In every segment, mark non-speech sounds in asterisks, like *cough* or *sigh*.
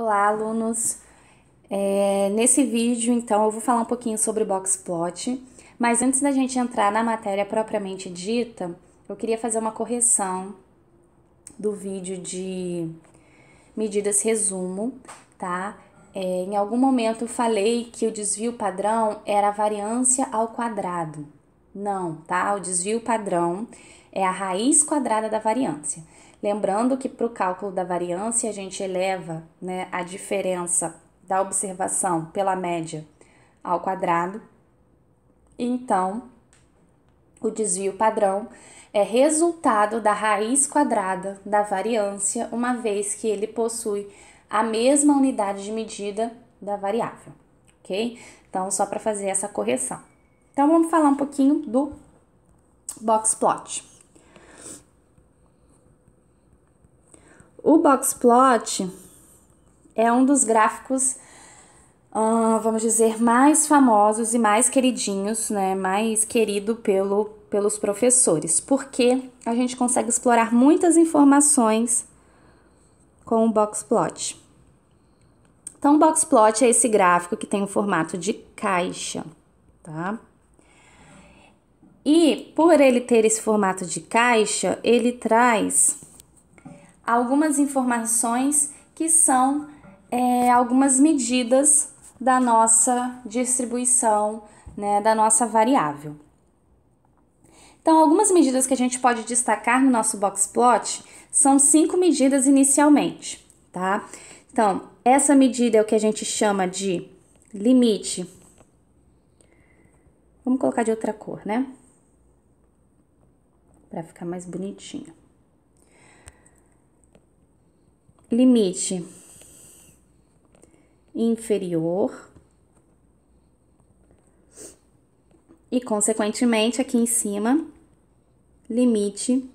Olá, alunos! É, nesse vídeo, então, eu vou falar um pouquinho sobre boxplot, mas antes da gente entrar na matéria propriamente dita, eu queria fazer uma correção do vídeo de medidas resumo, tá? É, em algum momento eu falei que o desvio padrão era a variância ao quadrado. Não, tá? O desvio padrão é a raiz quadrada da variância. Lembrando que para o cálculo da variância a gente eleva né, a diferença da observação pela média ao quadrado. Então, o desvio padrão é resultado da raiz quadrada da variância, uma vez que ele possui a mesma unidade de medida da variável, ok? Então, só para fazer essa correção. Então, vamos falar um pouquinho do box plot. O box plot é um dos gráficos, vamos dizer, mais famosos e mais queridinhos, né? Mais querido pelo, pelos professores, porque a gente consegue explorar muitas informações com o box plot. Então, o box plot é esse gráfico que tem o formato de caixa, tá? E por ele ter esse formato de caixa, ele traz algumas informações que são é, algumas medidas da nossa distribuição, né, da nossa variável. Então, algumas medidas que a gente pode destacar no nosso box plot são cinco medidas inicialmente, tá? Então, essa medida é o que a gente chama de limite. Vamos colocar de outra cor, né? Para ficar mais bonitinho limite inferior e, consequentemente, aqui em cima, limite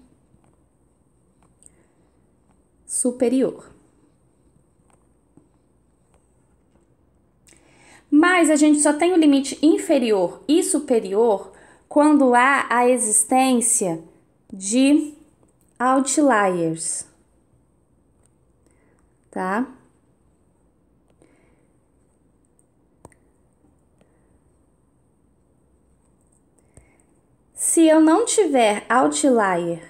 superior. Mas a gente só tem o limite inferior e superior quando há a existência de outliers tá? Se eu não tiver outlier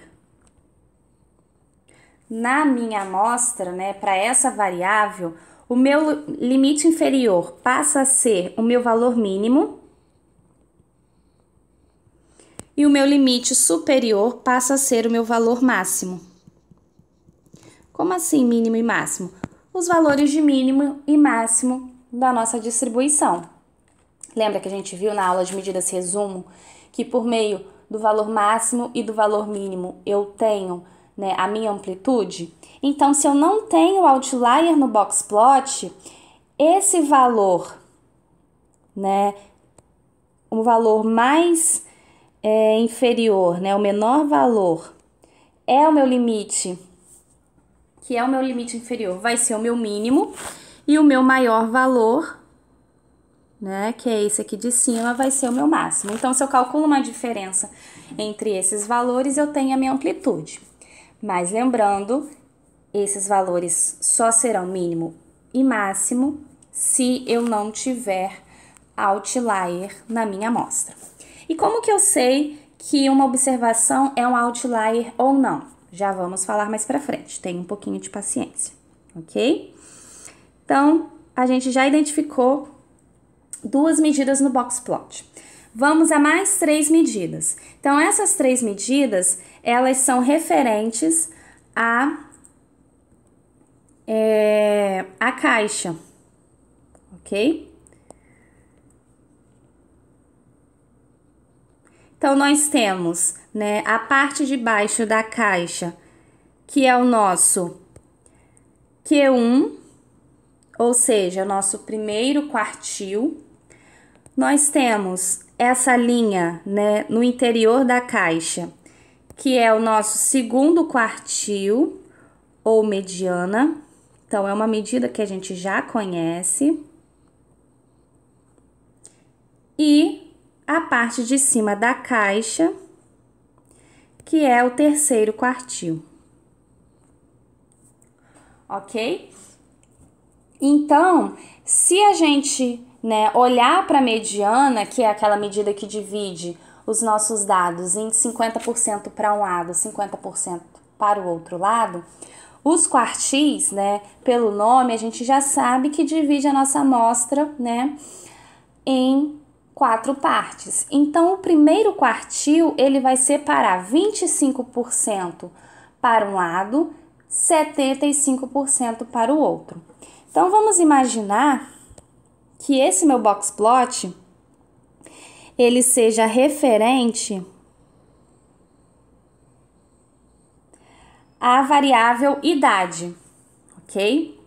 na minha amostra, né, para essa variável, o meu limite inferior passa a ser o meu valor mínimo e o meu limite superior passa a ser o meu valor máximo. Como assim mínimo e máximo? Os valores de mínimo e máximo da nossa distribuição. Lembra que a gente viu na aula de medidas resumo que por meio do valor máximo e do valor mínimo eu tenho né, a minha amplitude? Então, se eu não tenho outlier no box plot, esse valor, né, o valor mais é, inferior, né, o menor valor, é o meu limite que é o meu limite inferior, vai ser o meu mínimo, e o meu maior valor, né, que é esse aqui de cima, vai ser o meu máximo. Então, se eu calculo uma diferença entre esses valores, eu tenho a minha amplitude. Mas lembrando, esses valores só serão mínimo e máximo se eu não tiver outlier na minha amostra. E como que eu sei que uma observação é um outlier ou não? Já vamos falar mais para frente, tenha um pouquinho de paciência, ok? Então, a gente já identificou duas medidas no box plot. Vamos a mais três medidas. Então, essas três medidas, elas são referentes a, é, a caixa, ok? Então nós temos, né, a parte de baixo da caixa, que é o nosso Q1, ou seja, o nosso primeiro quartil. Nós temos essa linha, né, no interior da caixa, que é o nosso segundo quartil ou mediana. Então, é uma medida que a gente já conhece. E a parte de cima da caixa, que é o terceiro quartil. Ok? Então, se a gente né, olhar para a mediana, que é aquela medida que divide os nossos dados em 50% para um lado, 50% para o outro lado, os quartis, né, pelo nome, a gente já sabe que divide a nossa amostra, né, em quatro partes. Então, o primeiro quartil ele vai separar 25% para um lado, 75% para o outro. Então, vamos imaginar que esse meu box plot ele seja referente à variável idade, ok?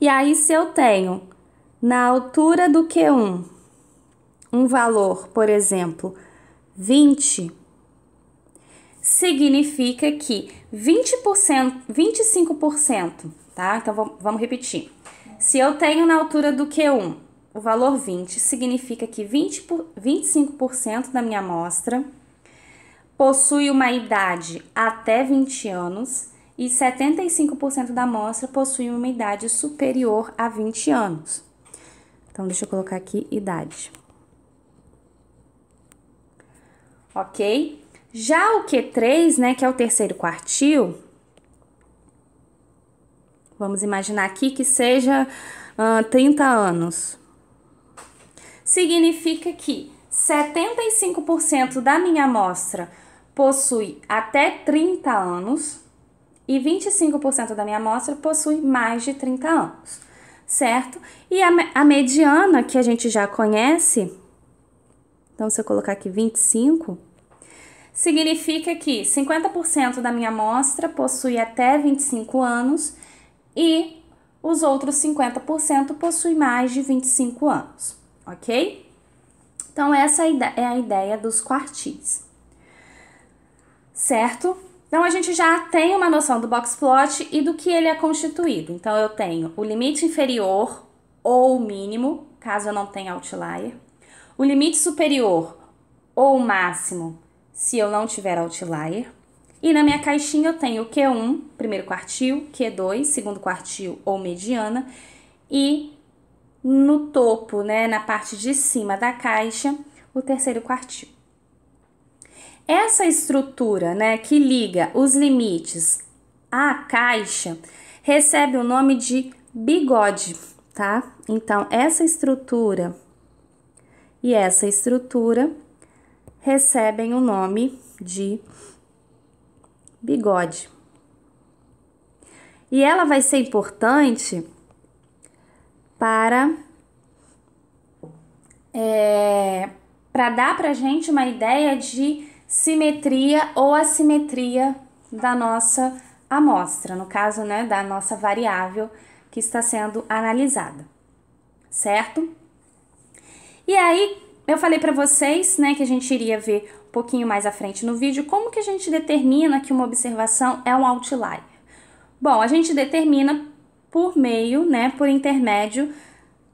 E aí, se eu tenho na altura do Q1 um valor, por exemplo, 20, significa que 20%, 25%, tá? Então vamos repetir. Se eu tenho na altura do Q1 o valor 20, significa que 20 25% da minha amostra possui uma idade até 20 anos e 75% da amostra possui uma idade superior a 20 anos. Então, deixa eu colocar aqui idade. ok? Já o Q3, né, que é o terceiro quartil, vamos imaginar aqui que seja uh, 30 anos. Significa que 75% da minha amostra possui até 30 anos e 25% da minha amostra possui mais de 30 anos, certo? E a, a mediana que a gente já conhece, então se eu colocar aqui 25, significa que 50% da minha amostra possui até 25 anos e os outros 50% possuem mais de 25 anos, ok? Então, essa é, é a ideia dos quartis, certo? Então, a gente já tem uma noção do box plot e do que ele é constituído. Então, eu tenho o limite inferior ou mínimo, caso eu não tenha outlier, o limite superior ou máximo, se eu não tiver outlier. E na minha caixinha eu tenho Q1, primeiro quartil, Q2, segundo quartil ou mediana, e no topo, né, na parte de cima da caixa, o terceiro quartil. Essa estrutura, né, que liga os limites à caixa, recebe o nome de bigode, tá? Então, essa estrutura e essa estrutura recebem o nome de bigode. E ela vai ser importante para é, para dar para gente uma ideia de simetria ou assimetria da nossa amostra, no caso, né, da nossa variável que está sendo analisada, certo? E aí, eu falei para vocês, né, que a gente iria ver um pouquinho mais à frente no vídeo como que a gente determina que uma observação é um outlier. Bom, a gente determina por meio, né, por intermédio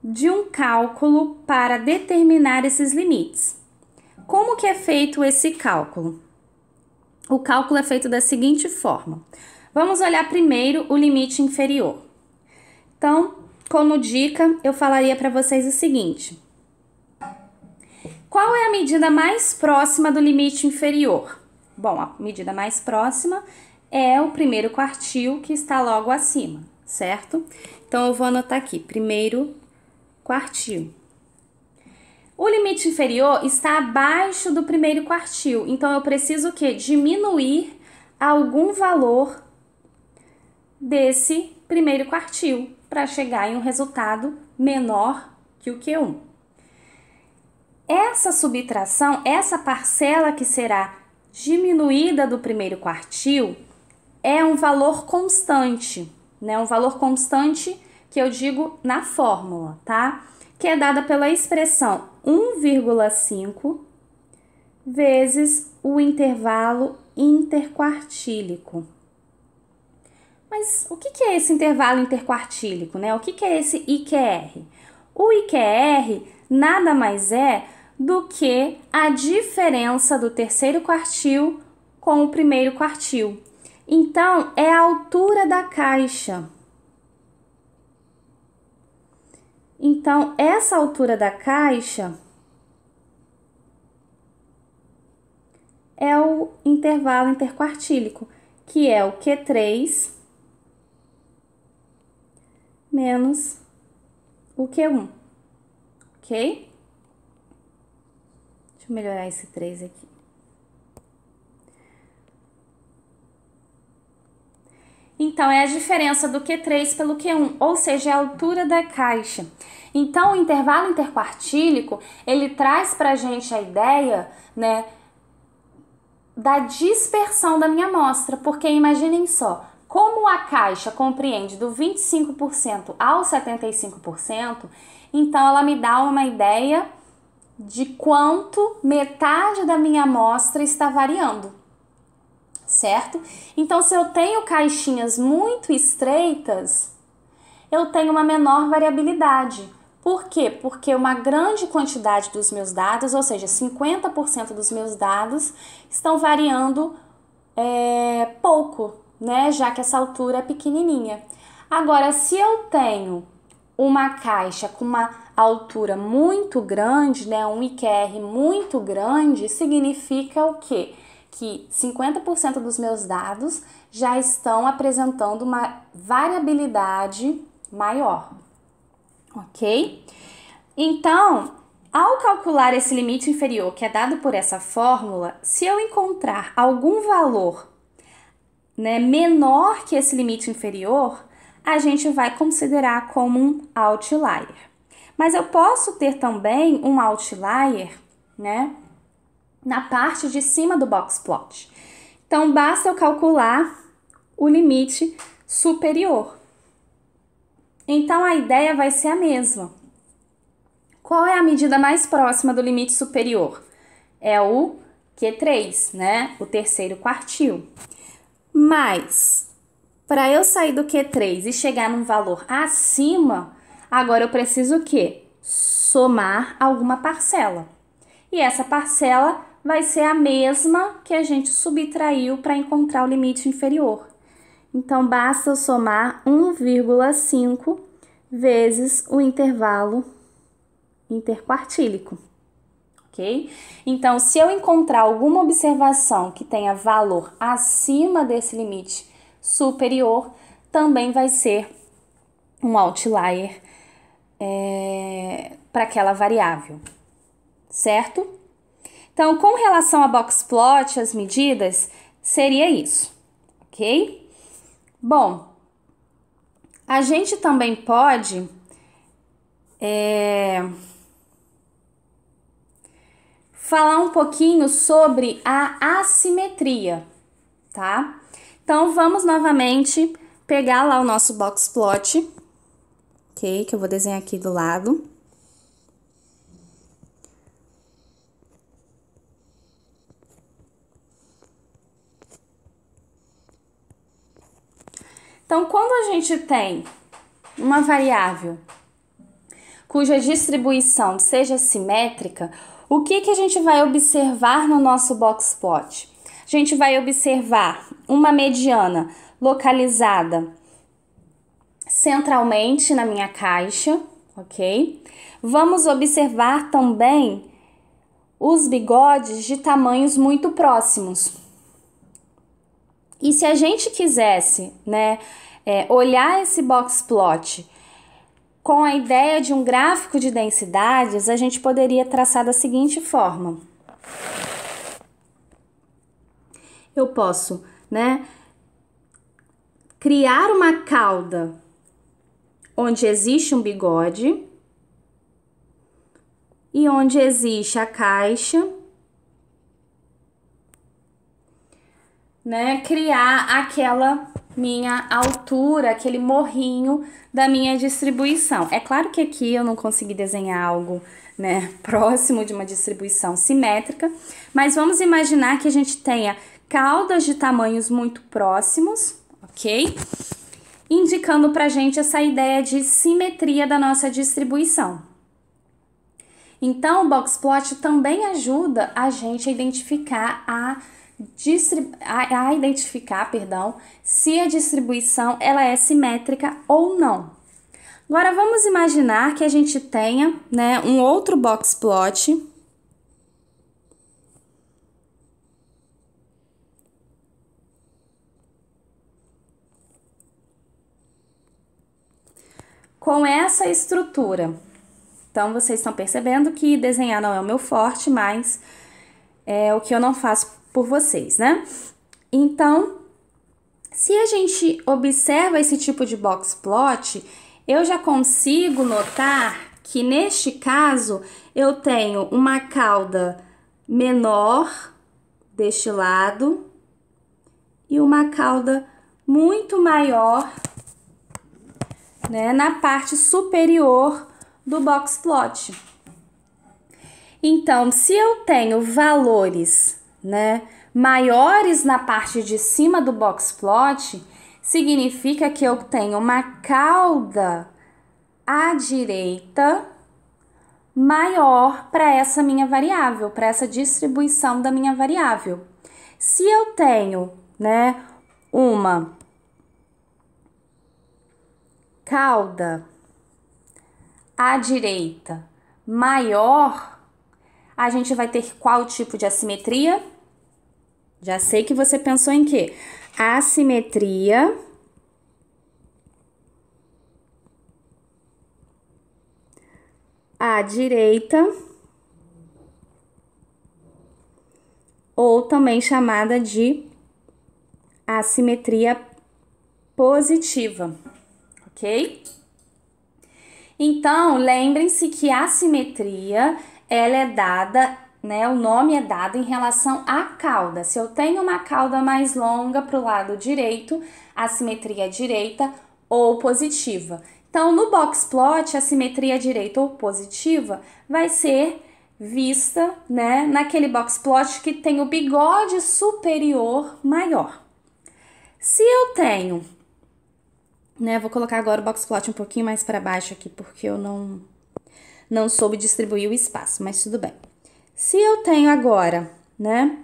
de um cálculo para determinar esses limites. Como que é feito esse cálculo? O cálculo é feito da seguinte forma. Vamos olhar primeiro o limite inferior. Então, como dica, eu falaria para vocês o seguinte: qual é a medida mais próxima do limite inferior? Bom, a medida mais próxima é o primeiro quartil que está logo acima, certo? Então, eu vou anotar aqui, primeiro quartil. O limite inferior está abaixo do primeiro quartil, então eu preciso que diminuir algum valor desse primeiro quartil para chegar em um resultado menor que o Q1. Essa subtração, essa parcela que será diminuída do primeiro quartil, é um valor constante, né? Um valor constante que eu digo na fórmula, tá? Que é dada pela expressão 1,5 vezes o intervalo interquartílico. Mas o que é esse intervalo interquartílico, né? O que é esse IQR? O IQR nada mais é do que a diferença do terceiro quartil com o primeiro quartil. Então, é a altura da caixa. Então, essa altura da caixa é o intervalo interquartílico, que é o Q3 menos o Q1, é ok? Deixa eu melhorar esse 3 aqui. Então, é a diferença do Q3 pelo Q1, ou seja, é a altura da caixa. Então, o intervalo interquartílico, ele traz para a gente a ideia, né, da dispersão da minha amostra, porque imaginem só, como a caixa compreende do 25% ao 75%, então ela me dá uma ideia de quanto metade da minha amostra está variando, certo? Então, se eu tenho caixinhas muito estreitas, eu tenho uma menor variabilidade. Por quê? Porque uma grande quantidade dos meus dados, ou seja, 50% dos meus dados, estão variando é, pouco, né? Já que essa altura é pequenininha. Agora, se eu tenho uma caixa com uma altura muito grande, né, um IQR muito grande, significa o quê? Que 50% dos meus dados já estão apresentando uma variabilidade maior, ok? Então, ao calcular esse limite inferior que é dado por essa fórmula, se eu encontrar algum valor né, menor que esse limite inferior, a gente vai considerar como um outlier. Mas eu posso ter também um outlier, né, na parte de cima do box plot. Então basta eu calcular o limite superior. Então a ideia vai ser a mesma. Qual é a medida mais próxima do limite superior? É o Q3, né? O terceiro quartil. Mas, para eu sair do Q3 e chegar num valor acima, agora eu preciso o quê? Somar alguma parcela. E essa parcela vai ser a mesma que a gente subtraiu para encontrar o limite inferior. Então, basta eu somar 1,5 vezes o intervalo interquartílico ok? Então, se eu encontrar alguma observação que tenha valor acima desse limite superior, também vai ser um outlier é, para aquela variável, certo? Então, com relação a box plot, as medidas, seria isso, ok? Bom, a gente também pode. É, falar um pouquinho sobre a assimetria, tá? Então vamos novamente pegar lá o nosso box plot, ok? Que eu vou desenhar aqui do lado. Então, quando a gente tem uma variável cuja distribuição seja simétrica, o que, que a gente vai observar no nosso box plot? A gente vai observar uma mediana localizada centralmente na minha caixa, ok? Vamos observar também os bigodes de tamanhos muito próximos. E se a gente quisesse, né, é, olhar esse box plot com a ideia de um gráfico de densidades, a gente poderia traçar da seguinte forma: eu posso, né, criar uma cauda onde existe um bigode e onde existe a caixa né, criar aquela minha altura, aquele morrinho da minha distribuição. É claro que aqui eu não consegui desenhar algo, né, *laughs* próximo de uma distribuição simétrica, mas vamos imaginar que a gente tenha caudas de tamanhos muito próximos, ok? Indicando pra gente essa ideia de simetria da nossa distribuição. Então, o box plot também ajuda a gente a identificar a a, a identificar, perdão, se a distribuição ela é simétrica ou não. Agora vamos imaginar que a gente tenha, né, um outro box plot com essa estrutura. Então, vocês estão percebendo que desenhar não é o meu forte, mas é o que eu não faço por vocês, né? Então, se a gente observa esse tipo de box plot, eu já consigo notar que neste caso eu tenho uma cauda menor deste lado e uma cauda muito maior né, na parte superior do box plot. Então, se eu tenho valores né, maiores na parte de cima do box plot, significa que eu tenho uma cauda à direita maior para essa minha variável, para essa distribuição da minha variável. Se eu tenho, né, uma cauda à direita maior, a gente vai ter qual tipo de assimetria? Já sei que você pensou em quê? Assimetria. À direita. Ou também chamada de assimetria positiva, ok? Então, lembrem-se que a assimetria ela é dada né? O nome é dado em relação à cauda. Se eu tenho uma cauda mais longa para o lado direito, a simetria é direita ou positiva. Então, no box plot, a simetria direita ou positiva vai ser vista, né, naquele box plot que tem o bigode superior maior. Se eu tenho, né, vou colocar agora o box plot um pouquinho mais para baixo aqui, porque eu não não soube distribuir o espaço, mas tudo bem. Se eu tenho agora, né,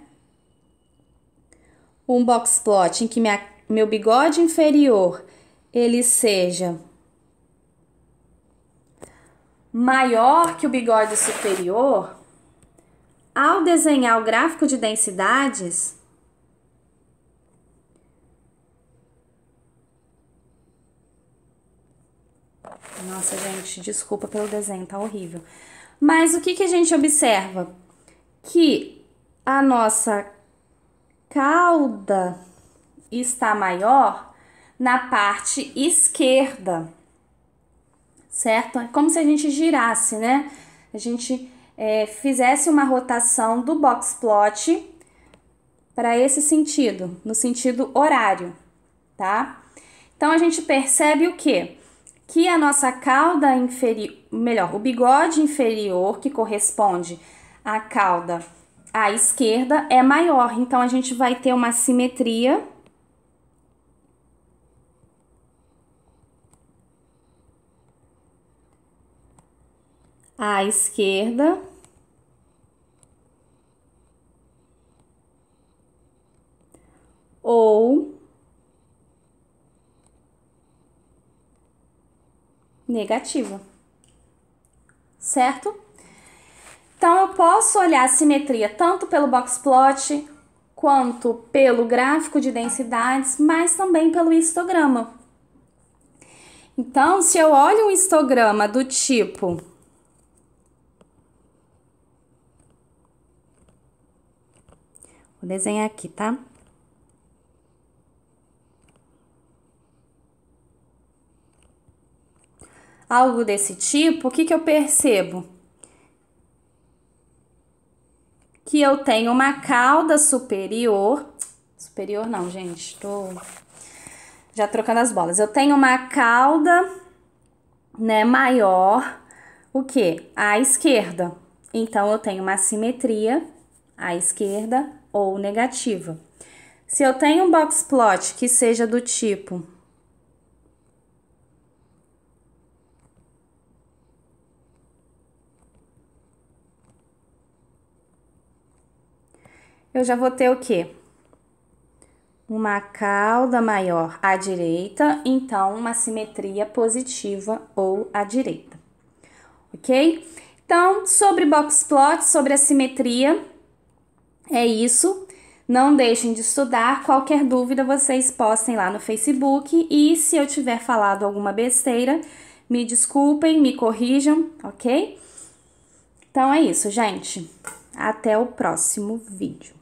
um box plot em que minha, meu bigode inferior ele seja maior que o bigode superior, ao desenhar o gráfico de densidades, Nossa, gente, desculpa pelo desenho, tá horrível. Mas o que, que a gente observa? Que a nossa cauda está maior na parte esquerda, certo? É como se a gente girasse, né? A gente é, fizesse uma rotação do box plot para esse sentido, no sentido horário, tá? Então a gente percebe o que? que a nossa cauda inferior, melhor, o bigode inferior, que corresponde à cauda à esquerda, é maior. Então, a gente vai ter uma simetria. À esquerda. negativa, Certo? Então, eu posso olhar a simetria tanto pelo box plot quanto pelo gráfico de densidades, mas também pelo histograma. Então, se eu olho um histograma do tipo Vou desenhar aqui, tá? algo desse tipo, o que, que eu percebo? Que eu tenho uma cauda superior. Superior não, gente, tô já trocando as bolas. Eu tenho uma cauda, né, maior, o que? À esquerda. Então, eu tenho uma simetria à esquerda ou negativa. Se eu tenho um box plot que seja do tipo eu já vou ter o quê? Uma cauda maior à direita, então uma simetria positiva ou à direita. Ok? Então, sobre box plot, sobre a simetria, é isso. Não deixem de estudar. Qualquer dúvida vocês postem lá no Facebook. E se eu tiver falado alguma besteira, me desculpem, me corrijam, ok? Então é isso, gente. Até o próximo vídeo.